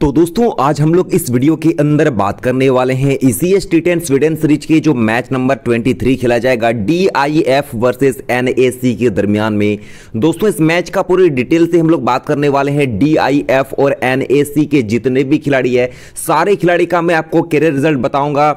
तो दोस्तों आज हम लोग इस वीडियो के अंदर बात करने वाले हैं इसी S T ten Sweden series के जो मैच नंबर 23 खेला जाएगा D I F versus N A C के दरमियान में दोस्तों इस मैच का पूरी डिटेल से हम लोग बात करने वाले हैं डी आई एफ और एन ए सी के जितने भी खिलाड़ी है सारे खिलाड़ी का मैं आपको करियर रिजल्ट बताऊंगा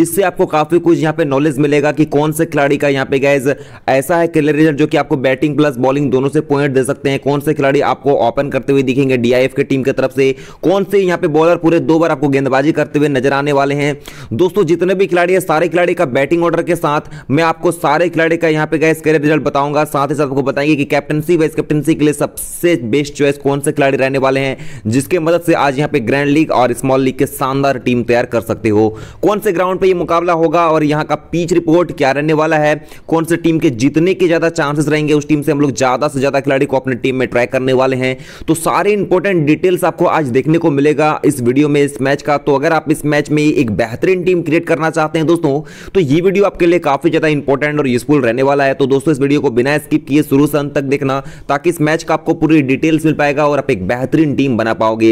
जिससे आपको काफ़ी कुछ यहाँ पे नॉलेज मिलेगा कि कौन से खिलाड़ी का यहाँ पे गैज ऐसा है करियर रिजल्ट जो कि आपको बैटिंग प्लस बॉलिंग दोनों से पॉइंट दे सकते हैं कौन से खिलाड़ी आपको ओपन करते हुए दिखेंगे डी आई एफ की टीम की तरफ से कौन से यहाँ पे बॉलर पूरे दो बार आपको गेंदबाजी करते हुए नजर आने वाले हैं दोस्तों जितने भी खिलाड़ी है सारे खिलाड़ी का बैटिंग ऑर्डर के साथ मैं आपको सारे खिलाड़ी का यहाँ पे गैस करियर रिजल्ट बताऊंगा साथ ही साथ आपको बताएंगे कि कैप्टनसी वाइस कैप्टनसी के लिए सबसे बेस्ट चॉइस कौन से खिलाड़ी रहने वाले हैं जिसके मदद से आज यहाँ पे ग्रैंड लीग और स्मॉल लीग के शानदार टीम तैयार कर सकते हो कौन से ग्राउंड पर यह मुकाबला होगा और यहाँ का पीच रिपोर्ट क्या रहने वाला है कौन से टीम के जीतने के ज्यादा चांसेस रहेंगे उस टीम से हम लोग ज्यादा से ज्यादा खिलाड़ी को अपने टीम में ट्राई करने वाले हैं तो सारे इंपोर्टेंट डिटेल्स आपको आज देखने को मिलेगा इस वीडियो में इस मैच का तो अगर आप इस मैच में एक बेहतरीन टीम क्रिएट करना चाहते हैं दोस्तों तो ये वीडियो आपके लिए काफ़ी ज़्यादा इंपॉर्टेंट और यूजफुल रहने वाला है तो दोस्तों इस वीडियो को बिना स्किप किए शुरू से अंत तक देखना ताकि इस मैच का आपको पूरी डिटेल्स मिल पाएगा और आप एक बेहतरीन टीम बना पाओगे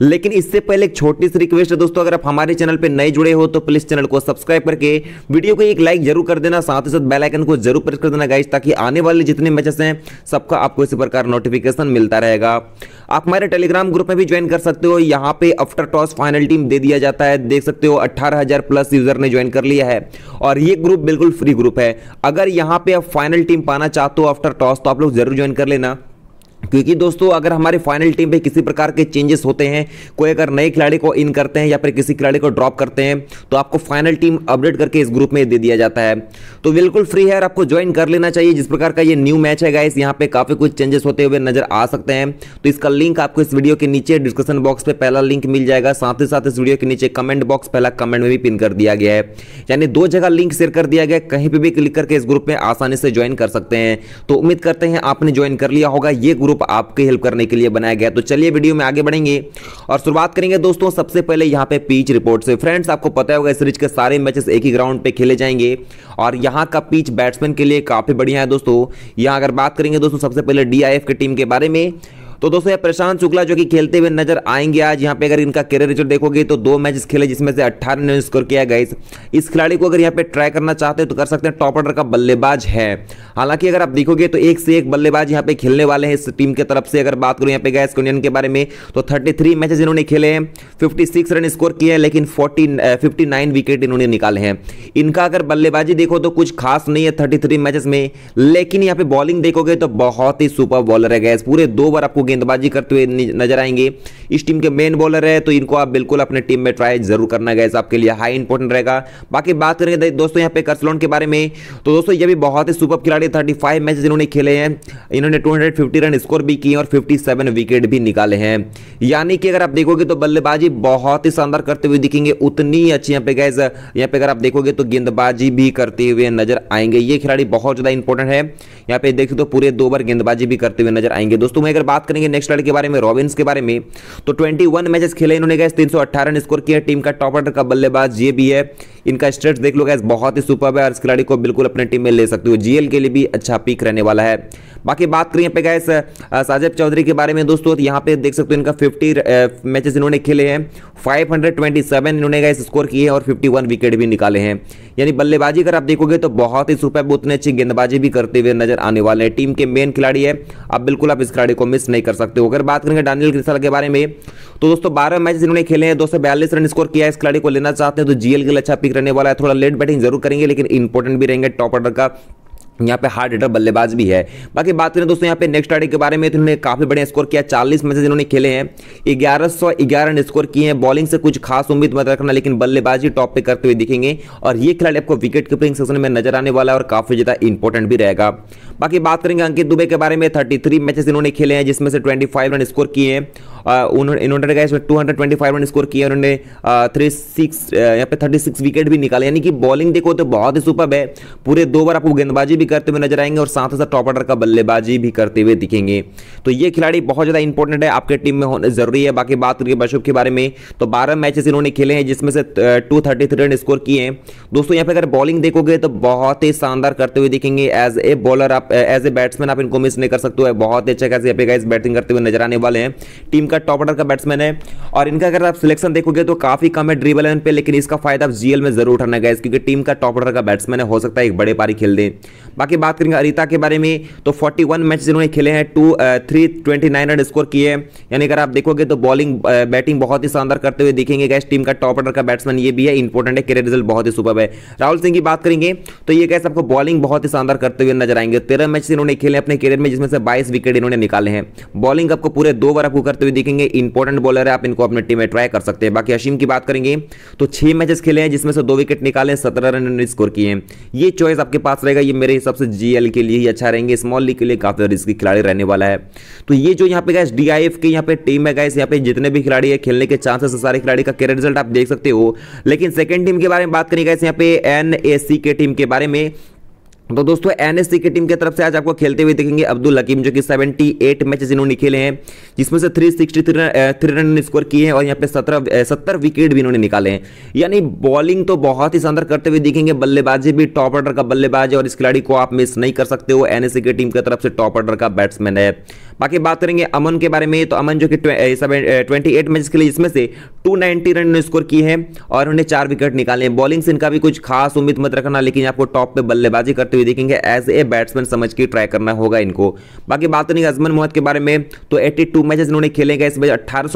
लेकिन इससे पहले एक छोटी सी रिक्वेस्ट है दोस्तों अगर आप हमारे चैनल पर नए जुड़े हो तो प्लीज़ चैनल को सब्सक्राइब करके वीडियो को एक लाइक जरूर कर देना साथ ही साथ बेलाइकन को जरूर प्रेस कर देना गाइज ताकि आने वाले जितने मैचेस हैं सबका आपको इसी प्रकार नोटिफिकेशन मिलता रहेगा आप हमारे टेलीग्राम ग्रुप में भी ज्वाइन कर सकते हो यहाँ पे आफ्टर टॉस फाइनल टीम दे दिया जाता है देख सकते हो हजार प्लस यूजर ने ज्वाइन कर लिया है और ये ग्रुप बिल्कुल फ्री ग्रुप है अगर यहाँ पे आप फाइनल टीम पाना चाहते हो आफ्टर टॉस तो आप लोग जरूर ज्वाइन कर लेना क्योंकि दोस्तों अगर हमारे फाइनल टीम पे किसी प्रकार के चेंजेस होते हैं कोई अगर नए खिलाड़ी को इन करते हैं या फिर किसी खिलाड़ी को ड्रॉप करते हैं तो आपको फाइनल टीम अपडेट करके इस ग्रुप में दे दिया जाता है तो बिल्कुल फ्री है आपको ज्वाइन कर लेना चाहिए जिस प्रकार का ये न्यू मैच है गाइस यहाँ पे काफ़ी कुछ चेंजेस होते हुए नजर आ सकते हैं तो इसका लिंक आपको इस वीडियो के नीचे डिस्क्रिप्शन बॉक्स पे पहला लिंक मिल जाएगा साथ ही साथ इस वीडियो के नीचे कमेंट बॉक्स पहला कमेंट में भी पिन कर दिया गया है यानी दो जगह लिंक शेयर कर दिया गया कहीं पर भी क्लिक करके इस ग्रुप में आसानी से ज्वाइन कर सकते हैं तो उम्मीद करते हैं आपने ज्वाइन कर लिया होगा ये ग्रुप आपकी हेल्प करने के लिए बनाया गया तो चलिए वीडियो में आगे बढ़ेंगे और शुरुआत करेंगे दोस्तों सबसे पहले यहाँ पे पीच रिपोर्ट से फ्रेंड्स आपको पता होगा इस सीरीज के सारे मैचेस एक ही ग्राउंड पे खेले जाएंगे और यहाँ का पीच बैट्समैन के लिए काफ़ी बढ़िया है दोस्तों यहाँ अगर बात करेंगे दोस्तों सबसे पहले डी की टीम के बारे में तो दोस्तों यहाँ प्रशांत शुक्ला जो कि खेलते हुए नजर आएंगे आज यहाँ पे अगर इनका करियर रिजल्ट देखोगे तो दो मैच खेले जिसमें से अट्ठारह रन स्कोर किया गया इस खिलाड़ी को अगर यहाँ पे ट्राई करना चाहते हैं तो कर सकते हैं टॉप ऑर्डर का बल्लेबाज है हालांकि अगर आप देखोगे तो एक से एक बल्लेबाज यहाँ पे खेलने वाले हैं इस टीम की तरफ से अगर बात करूँ यहाँ पे गैस कुंजन के बारे में तो थर्टी थ्री मैचेज इन्होंने खेले हैं फिफ्टी सिक्स रन स्कोर किए हैं लेकिन फोर्टी फिफ्टी नाइन विकेट इन्होंने निकाले हैं इनका अगर बल्लेबाजी देखो तो कुछ खास नहीं है थर्टी थ्री मैचेस में लेकिन यहाँ पे बॉलिंग देखोगे तो बहुत ही सुपर बॉलर है गैस पूरे दो बार आपको गेंदबाजी करते हुए नजर आएंगे इस टीम के मेन बॉलर है तो इनको आप बिल्कुल अपने टीम में ट्राई जरूर करना गैस आपके लिए हाई इंपॉर्टेंट रहेगा बाकी बात करेंगे दोस्तों यहाँ पे कर्सलोन के बारे में तो दोस्तों ये भी बहुत ही सुपर खिलाड़ी थर्टी फाइव मैचेज इन्होंने खेले हैं इन्होंने टू रन स्कोर भी किए और फिफ्टी विकेट भी निकाले हैं यानी कि अगर आप देखोगे तो बल्लेबाजी बहुत ही शानदार करते हुए दिखेंगे उतनी अच्छी यहाँ पे गैस यहाँ पे अगर आप देखोगे तो गेंदबाजी भी करते हुए नजर आएंगे ये खिलाड़ी बहुत ज़्यादा इंपॉर्टेंट है यहाँ पे देखिए तो पूरे दो बार गेंदबाजी भी करते हुए नजर आएंगे दोस्तों मैं अगर बात करेंगे नेक्स्ट लड़के के बारे में रॉबिन्स के बारे में तो ट्वेंटी वन मैचेस खेले इन्होंने गए तीन रन स्कोर किया टीम का टॉप ऑर्डर का बल्लेबाज ये भी है इनका स्ट्रेट देख लो गए बहुत ही सुपर है और इस खिलाड़ी को बिल्कुल अपने टीम में ले सकते हो जीएल के लिए भी अच्छा पिक रहने वाला है बाकी बात करें यहाँ पे गए साजिब चौधरी के बारे में दोस्तों तो यहाँ पे देख सकते हो इनका फिफ्टी मैचेस इन्होंने खेले हैं 527 इन्होंने गए स्कोर किए और 51 विकेट भी निकाले हैं यानी बल्लेबाजी अगर आप देखोगे तो बहुत ही सुपर उतने अच्छी गेंदबाजी भी करते हुए नजर आने वाले हैं टीम के मेन खिलाड़ी है आप बिल्कुल आप इस खिलाड़ी को मिस नहीं कर सकते हो अगर बात करेंगे डानियल क्रिसल के बारे में तो दोस्तों बारह मैच इन्होंने खेले हैं दो रन स्कोर किया इस खिलाड़ी को लेना चाहते हैं तो जीएल के लिए अच्छा पिक रहने वाला है थोड़ा लेट बैटिंग जरूर करेंगे लेकिन इंपॉर्टेंट भी रहेंगे टॉप ऑर्डर का यहाँ पे हार्ड हिटर बल्लेबाज भी है बाकी बात करें दोस्तों यहाँ पे नेक्स्ट आर्डे के बारे में तो इन्होंने काफी बढ़िया स्कोर किया 40 में से इन्होंने खेले हैं ग्यारह सौ ग्यारह रन स्कोर किए हैं बॉलिंग से कुछ खास उम्मीद मत रखना लेकिन बल्लेबाजी टॉप पे करते हुए दिखेंगे और ये खिलाड़ी आपको विकेट कीपिंग सेक्शन में नजर आने वाला है और काफी ज्यादा इंपॉर्टेंट भी रहेगा बाकी बात करेंगे अंकित दुबे के बारे में थर्टी मैचेस इन्होंने खेले हैं जिसमें से ट्वेंटी रन स्कोर किए हैं उन्होंने इन्होंने इसमें two hundred twenty five run score किया उन्होंने थ्री सिक्स यहाँ पे थर्टी सिक्स विकेट भी निकाले यानी कि बॉलिंग देखो तो बहुत ही सुपर है पूरे दो बार आपको गेंदबाजी भी करते हुए नजर आएंगे और साथ ही साथ टॉप ऑर्डर का बल्लेबाजी भी करते हुए दिखेंगे तो ये खिलाड़ी बहुत ज़्यादा इंपॉर्टेंट है आपके टीम में होने जरूरी है बाकी बात करिए बशुभ के बारे में तो बारह मैचेस इन्होंने खेले हैं जिसमें से two thirty three run score किए हैं दोस्तों यहाँ पे अगर बॉलिंग देखोगे तो बहुत ही शानदार करते हुए दिखेंगे एज ए बॉलर आप एज ए बैट्समैन आप इनको मिस नहीं कर सकते हो बहुत ही अच्छा खास यहाँ पे गाइस बैटिंग करते हुए नजर आने वाले हैं टीम इनका टॉप ऑर्डर का बैट्समैन है और इनका अगर आप सिलेक्शन देखोगे तो काफी कम है ड्रीबल एन पे लेकिन इसका फायदा आप जीएल में जरूर उठाना गया क्योंकि टीम का टॉप ऑर्डर का बैट्समैन है हो सकता है एक बड़े पारी खेल दें बाकी बात करेंगे अरिता के बारे में तो 41 मैच जिन्होंने खेले हैं two three twenty nine run score किए हैं यानी अगर आप देखोगे तो बॉलिंग बैटिंग uh, बहुत ही शानदार करते हुए देखेंगे गैस टीम का टॉप ऑर्डर का बैट्समैन ये भी है इंपॉर्टेंट है करियर रिजल्ट बहुत ही सुपर है राहुल सिंह की बात करेंगे तो ये गैस आपको बॉलिंग बहुत ही शानदार करते हुए नजर आएंगे तेरह मैच इन्होंने खेले अपने करियर में जिसमें से बाईस विकेट इन्होंने निकाले हैं बॉलिंग आपको पूरे दो बार आपको करते हुए देखेंगे इंपॉर्टेंट बॉलर है आप इनको अपने टीम में ट्राई कर सकते हैं बाकी अशीम की बात करेंगे तो छह मैचेस खेले हैं जिसमें से दो विकेट निकाले सत्रह रन स्कोर किए हैं ये चॉइस आपके पास रहेगा ये मेरे हिसाब से जीएल के लिए ही अच्छा रहेंगे स्मॉल लीग के लिए काफी रिस्की खिलाड़ी रहने वाला है तो ये जो यहाँ पे गैस डी के यहाँ पे टीम है गैस यहाँ पे जितने भी खिलाड़ी है खेलने के चांसेस सारे खिलाड़ी का कैरियर रिजल्ट आप देख सकते हो लेकिन सेकेंड टीम के बारे में बात करेंगे यहाँ पे एन के टीम के बारे में तो दोस्तों एनएससी की टीम की तरफ से आज आपको खेलते हुए देखेंगे अब्दुल हकीम जो कि 78 मैचेस इन्होंने खेले हैं जिसमें से 363 थ्री रन स्कोर किए हैं और यहाँ पे 17 सत्तर विकेट भी इन्होंने निकाले हैं यानी बॉलिंग तो बहुत ही शानदार करते हुए देखेंगे बल्लेबाजी भी टॉप ऑर्डर का बल्लेबाज है और इस खिलाड़ी को आप मिस नहीं कर सकते हो एनएससी की टीम की तरफ से टॉप ऑर्डर का बैट्समैन है बाकी बात करेंगे अमन के बारे में तो अमन जो कि ट्वेंटी एट मैच के लिए इसमें से 290 रन स्कोर की है और उन्हें चार विकेट निकाले हैं बॉलिंग से इनका भी कुछ खास उम्मीद मत रखना लेकिन आपको टॉप पे बल्लेबाजी करते हुए देखेंगे एज ए बैट्समैन समझ के ट्राई करना होगा इनको बाकी बात करेंगे अजमन मोहम्मद के बारे में तो एट्टी टू मैचेस इन्होंने खेले गए इस मैच अट्ठारह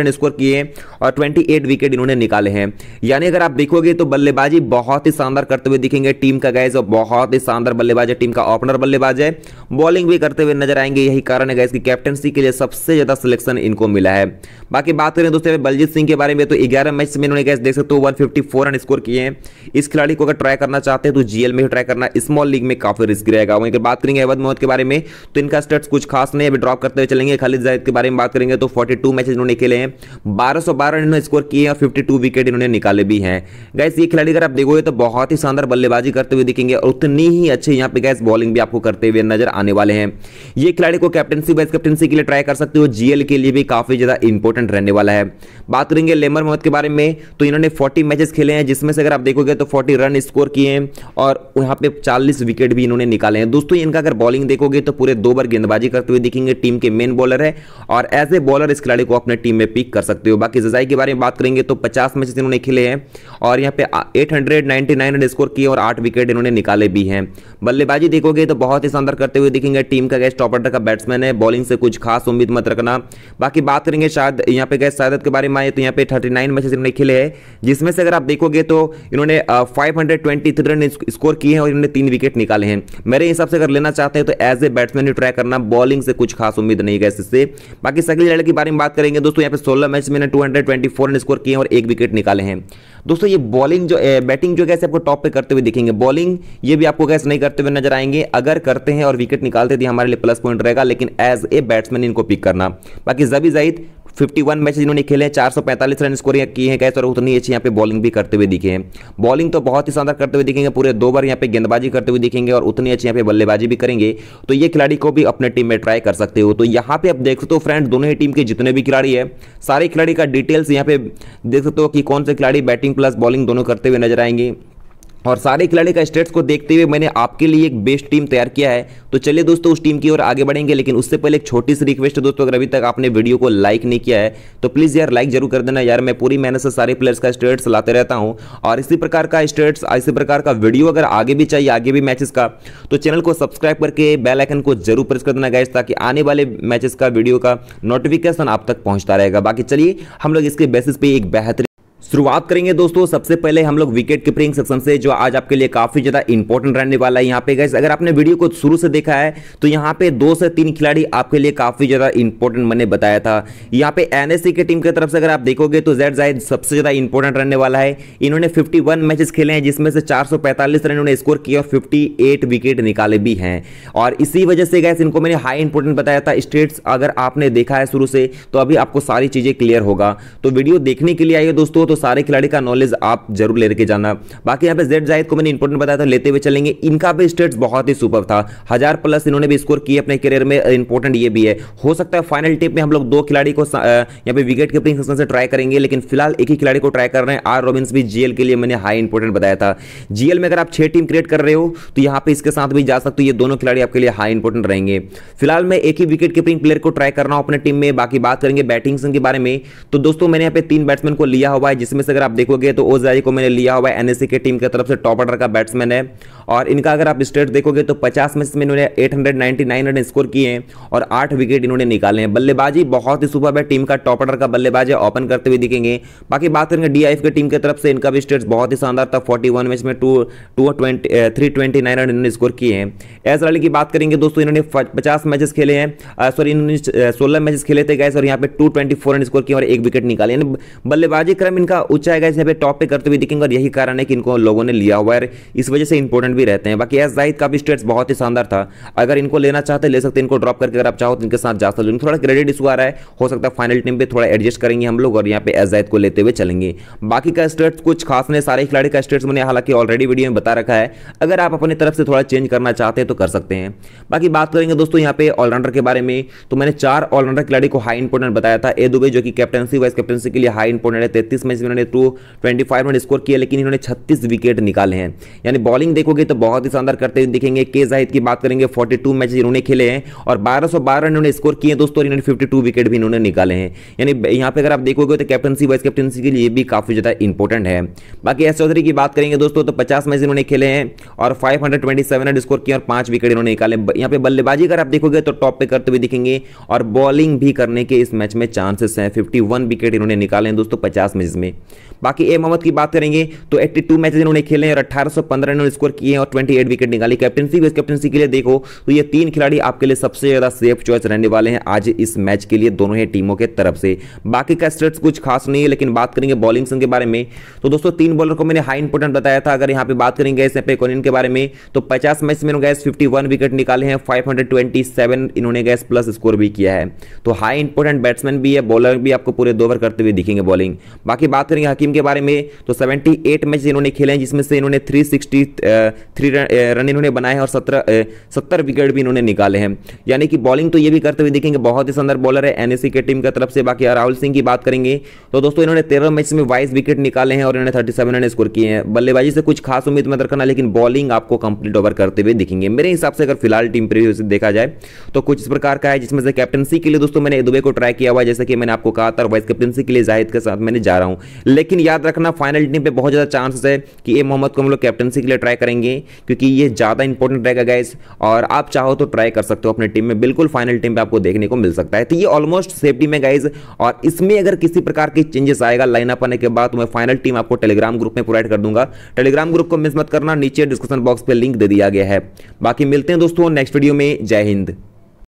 रन स्कोर किए हैं और ट्वेंटी विकेट इन्होंने निकाले हैं यानी अगर आप देखोगे तो बल्लेबाजी बहुत ही शानदार करते हुए दिखेंगे टीम का गैस और बहुत ही शानदार बल्लेबाज है टीम का ओपनर बल्लेबाज है बॉलिंग भी करते हुए नजर आएंगे यही कारण कारण है गैस की कैप्टनसी के लिए सबसे ज़्यादा सिलेक्शन इनको मिला है बाकी बात करें दोस्तों बलजीत सिंह के बारे में तो ग्यारह मैच में इन्होंने गैस देख सकते हो वन फिफ्टी रन स्कोर किए हैं इस खिलाड़ी को अगर ट्राई करना चाहते हैं तो जीएल में ट्राई करना स्मॉल लीग में काफ़ी रिस्क रहेगा वहीं बात करेंगे अहमद मोहम्मद के बारे में तो इनका स्टेट्स कुछ खास नहीं अभी ड्रॉप करते हुए चलेंगे खालिद जाहिद के बारे में बात करेंगे तो फोर्टी टू मैचेज इन्होंने खेले हैं बारह सौ बारह इन्होंने स्कोर किए और फिफ्टी टू विकेट इन्होंने निकाले भी हैं गैस ये खिलाड़ी अगर आप देखोगे तो बहुत ही शानदार बल्लेबाजी करते हुए दिखेंगे और उतनी ही अच्छे यहाँ पे गैस बॉलिंग भी आपको करते हुए नजर आने वाले हैं ये खिलाड़ी को कैप्टन कैप्टनसी वाइस कैप्टनसी के लिए ट्राई कर सकते हो जीएल के लिए भी काफ़ी ज़्यादा इंपॉर्टेंट रहने वाला है बात करेंगे लेमर मोहम्मद के बारे में तो इन्होंने फोर्टी मैचेस खेले हैं जिसमें से अगर आप देखोगे तो फोर्टी रन स्कोर किए हैं और यहाँ पे चालीस विकेट भी इन्होंने निकाले हैं दोस्तों इनका अगर बॉलिंग देखोगे तो पूरे दो बार गेंदबाजी करते हुए दिखेंगे टीम के मेन बॉलर है और एज ए बॉलर इस खिलाड़ी को अपने टीम में पिक कर सकते हो बाकी जजाई के बारे में बात करेंगे तो पचास मैचेस इन्होंने खेले हैं और यहाँ पे एट हंड्रेड स्कोर किए और आठ विकेट इन्होंने निकाले भी हैं बल्लेबाजी देखोगे तो बहुत ही शानदार करते हुए दिखेंगे टीम का गेस्ट ऑपरेटर का बैट्समैन बैट्समैन है बॉलिंग से कुछ खास उम्मीद मत रखना बाकी बात करेंगे शायद यहाँ पे गए शायद के बारे में आए तो यहाँ पे थर्टी नाइन मैचेस इन्होंने खेले हैं जिसमें से अगर आप देखोगे तो इन्होंने five hundred twenty three run score किए हैं और इन्होंने तीन विकेट निकाले हैं मेरे हिसाब से अगर लेना चाहते हैं तो एज ए बैट्समैन ही ट्राई करना बॉलिंग से कुछ खास उम्मीद नहीं गए इससे बाकी सगली लड़े के बारे में बात करेंगे दोस्तों यहाँ पे सोलह मैच में two hundred twenty four run score किए हैं और एक विकेट निकाले हैं दोस्तों ये बॉलिंग जो बैटिंग जो कैसे आपको टॉप पे करते हुए दिखेंगे बॉलिंग ये भी आपको कैसे नहीं करते हुए नजर आएंगे अगर करते हैं और विकेट निकालते थे तो हमारे लिए प्लस पॉइंट रहेगा लेकिन एज ए बैट्समैन इनको पिक करना बाकी जबी जाहिद 51 मैच इन्होंने खेले हैं 445 रन स्कोर किए हैं कैसे और उतनी अच्छी यहाँ पे बॉलिंग भी करते हुए दिखे हैं बॉलिंग तो बहुत ही शानदार करते हुए दिखेंगे पूरे दो बार यहाँ पे गेंदबाजी करते हुए दिखेंगे और उतनी अच्छी यहाँ पे बल्लेबाजी भी करेंगे तो ये खिलाड़ी को भी अपने टीम में ट्राई कर सकते हो तो यहाँ पे आप देख सकते हो फ्रेंड दोनों ही टीम के जितने भी खिलाड़ी है सारे खिलाड़ी का डिटेल्स यहाँ पे देख सकते हो कि कौन से खिलाड़ी बैटिंग प्लस बॉलिंग दोनों करते हुए नजर आएंगे और सारे खिलाड़ी का स्टेट्स को देखते हुए मैंने आपके लिए एक बेस्ट टीम तैयार किया है तो चलिए दोस्तों उस टीम की ओर आगे बढ़ेंगे लेकिन उससे पहले एक छोटी सी रिक्वेस्ट है दोस्तों अगर अभी तक आपने वीडियो को लाइक नहीं किया है तो प्लीज़ यार लाइक जरूर कर देना यार मैं पूरी मेहनत से सारे प्लेयर्स का स्टेट्स लाते रहता हूँ और इसी प्रकार का स्टेट्स इसी प्रकार का वीडियो अगर आगे भी चाहिए आगे भी मैचेस का तो चैनल को सब्सक्राइब करके बेलाइकन को जरूर प्रेस कर देना गैस ताकि आने वाले मैचेस का वीडियो का नोटिफिकेशन आप तक पहुँचता रहेगा बाकी चलिए हम लोग इसके बेसिस पर एक बेहतरीन शुरुआत करेंगे दोस्तों सबसे पहले हम लोग विकेट कीपरिंग सेक्शन से जो आज आपके लिए काफी ज्यादा इंपॉर्टेंट रहने वाला है यहाँ पे गैस अगर आपने वीडियो को शुरू से देखा है तो यहाँ पे दो से तीन खिलाड़ी आपके लिए काफी ज्यादा इंपॉर्टेंट मैंने बताया था यहाँ पे एनएससी की टीम की तरफ से अगर आप देखोगे तो जेड जायद सबसे ज्यादा इंपॉर्टेंट रहने वाला है इन्होंने फिफ्टी मैचेस खेले हैं जिसमें से चार रन इन्होंने स्कोर किया और फिफ्टी विकेट निकाले भी हैं और इसी वजह से गैस इनको मैंने हाई इंपॉर्टेंट बताया था स्टेट्स अगर आपने देखा है शुरू से तो अभी आपको सारी चीजें क्लियर होगा तो वीडियो देखने के लिए आइए दोस्तों तो तो सारे खिलाड़ी का नॉलेज आप जरूर ले लेके जाना बाकी यहाँ पे जेड जाहिद को मैंने इंपोर्टेंट बताया था लेते हुए चलेंगे इनका भी स्टेट्स बहुत ही सुपर था हजार प्लस इन्होंने भी स्कोर किए अपने करियर में इंपॉर्टेंट ये भी है हो सकता है फाइनल टिप में हम लोग दो खिलाड़ी को यहाँ पे विकेट कीपिंग सिस्टम से ट्राई करेंगे लेकिन फिलहाल एक ही खिलाड़ी को ट्राई कर रहे हैं आर रोबिन भी जीएल के लिए मैंने हाई इंपॉर्टेंट बताया था जीएल में अगर आप छह टीम क्रिएट कर रहे हो तो यहाँ पे इसके साथ भी जा सकते हो ये दोनों खिलाड़ी आपके लिए हाई इंपॉर्टेंट रहेंगे फिलहाल मैं एक ही विकेट कीपिंग प्लेयर को ट्राई कर रहा हूँ अपने टीम में बाकी बात करेंगे बैटिंग के बारे में तो दोस्तों मैंने यहाँ पे तीन बैट्समैन को लिया हुआ है जिसमें से अगर आप देखोगे तो ओजाई को मैंने लिया हुआ है एनएससी के टीम की तरफ से टॉप ऑर्डर का बैट्समैन है और इनका अगर आप स्टेट देखोगे तो पचास में इन्होंने एट हंड्रेड स्कोर किए हैं और आठ विकेट इन्होंने निकाले हैं बल्लेबाजी बहुत ही सुपर है टीम का टॉप ऑर्डर का बल्लेबाज है ओपन करते हुए दिखेंगे बाकी बात करेंगे डी की टीम की तरफ से इनका भी स्टेट्स बहुत ही शानदार था फोर्टी मैच में टू टू ट्वेंटी रन इन्होंने स्कोर किए हैं एस रैली की बात करेंगे दोस्तों इन्होंने पचास मैचेस खेले हैं सॉरी uh, इन्होंने uh, सोलह मैचेस खेले थे गैस और यहाँ पे two twenty four run score किए और एक विकेट निकाले बल्लेबाजी क्रम इनका इनका ऊंचाई गाइस यहाँ पे टॉप पे करते हुए दिखेंगे और यही कारण है कि इनको लोगों ने लिया हुआ है इस वजह से इंपॉर्टेंट भी रहते हैं बाकी एस जाहिद का भी स्टेट्स बहुत ही शानदार था अगर इनको लेना चाहते ले सकते इनको ड्रॉप करके अगर आप चाहो तो इनके साथ जा सकते हो थोड़ा क्रेडिट इशू आ रहा है हो सकता है फाइनल टीम पर थोड़ा एडजस्ट करेंगे हम लोग और यहाँ पे एस जाहिद को लेते हुए चलेंगे बाकी का स्टेट्स कुछ खास नहीं सारे खिलाड़ी का स्टेट्स मैंने हालांकि ऑलरेडी वीडियो में बता रखा है अगर आप अपनी तरफ से थोड़ा चेंज करना चाहते हैं तो कर सकते हैं बाकी बात करेंगे दोस्तों यहाँ पे ऑलराउंडर के बारे में तो मैंने चार ऑलराउंडर खिलाड़ी को हाई इंपोर्टेंट बताया था ए दुबई जो कि कैप्टनसी वाइस कैप्टनसी के लिए हाई इंपोर्टेंट है तैतीस में जिसमें इन्होंने two twenty five run score किया लेकिन इन्होंने छत्तीस विकेट निकाले हैं यानी बॉलिंग देखोगे तो बहुत ही शानदार करते हुए दिखेंगे के जाहिद की बात करेंगे फोर्टी टू मैचेज इन्होंने खेले हैं और बारह सौ बारह रन इन्होंने स्कोर किए दोस्तों इन्होंने फिफ्टी टू विकेट भी इन्होंने निकाले हैं यानी यहाँ पर अगर आप देखोगे तो कैप्टनसी वाइस कैप्टनसी के लिए भी काफ़ी ज़्यादा इंपॉर्टेंट है बाकी एस चौधरी की बात करेंगे दोस्तों तो पचास मैच इन्होंने खेले हैं और five hundred twenty seven run score किए और पाँच विकेट इन्होंने निकाले यहाँ पे बल्लेबाजी अगर आप देखोगे तो टॉप पर करते हुए दिखेंगे और बॉलिंग भी करने के इस मैच में चांसेस हैं फिफ्टी वन विकेट इन्होंने निकाले हैं दोस्तों पचास मैच में बाकी ए मोहम्मद की बात करेंगे तो 82 टू मैचेज इन्होंने खेले हैं और 1815 इन्होंने स्कोर किए और 28 विकेट निकाली कैप्टनसी वाइस कैप्टनसी के लिए देखो तो ये तीन खिलाड़ी आपके लिए सबसे ज़्यादा सेफ चॉइस रहने वाले हैं आज इस मैच के लिए दोनों ही टीमों के तरफ से बाकी का स्टेट्स कुछ खास नहीं है लेकिन बात करेंगे बॉलिंग के बारे में तो दोस्तों तीन बॉलर को मैंने हाई इंपोर्टेंट बताया था अगर यहाँ पर बात करेंगे एस एफ के बारे में तो पचास मैच में इन्होंने गैस फिफ्टी विकेट निकाले हैं फाइव इन्होंने गैस प्लस स्कोर भी किया है तो हाई इंपोर्टेंट बैट्समैन भी है बॉलर भी आपको पूरे दो ओवर करते हुए दिखेंगे बॉलिंग बाकी बात करेंगे हकीम के बारे में तो 78 मैच इन्होंने खेले हैं जिसमें से इन्होंने 363 थ्री रन, इन्होंने बनाए हैं और 17 सत्तर विकेट भी इन्होंने निकाले हैं यानी कि बॉलिंग तो ये भी करते हुए देखेंगे बहुत ही सुंदर बॉलर है एनएससी के टीम की तरफ से बाकी राहुल सिंह की बात करेंगे तो दोस्तों इन्होंने तेरह मैच में बाईस विकेट निकाले हैं और इन्होंने थर्टी रन स्कोर किए हैं बल्लेबाजी से कुछ खास उम्मीद मत रखना लेकिन बॉलिंग आपको कंप्लीट ओवर करते हुए दिखेंगे मेरे हिसाब से अगर फिलहाल टीम प्रीव्यू से देखा जाए तो कुछ इस प्रकार का है जिसमें से कैप्टनसी के लिए दोस्तों मैंने दुबे को ट्राई किया हुआ जैसे कि मैंने आपको कहा था और वाइस कैप्टनसी के लिए जाहिद के साथ मैंने जा रहा हूं लेकिन याद रखना फाइनल टीम पे बहुत ज़्यादा चांसेस है कि ए मोहम्मद को हम लोग कैप्टनसी के लिए ट्राई करेंगे क्योंकि ये ज़्यादा इंपॉर्टेंट रहेगा गाइस और आप चाहो तो ट्राई कर सकते हो अपने टीम में बिल्कुल फाइनल टीम पर आपको देखने को मिल सकता है तो ये ऑलमोस्ट सेफ्टी में गाइज और इसमें अगर किसी प्रकार के चेंजेस आएगा लाइन अप आने के बाद तो मैं फाइनल टीम आपको टेलीग्राम ग्रुप में प्रोवाइड कर दूंगा टेलीग्राम ग्रुप को मिस मत करना नीचे डिस्क्रिप्शन बॉक्स पर लिंक दे दिया गया है बाकी मिलते हैं दोस्तों नेक्स्ट वीडियो में जय हिंद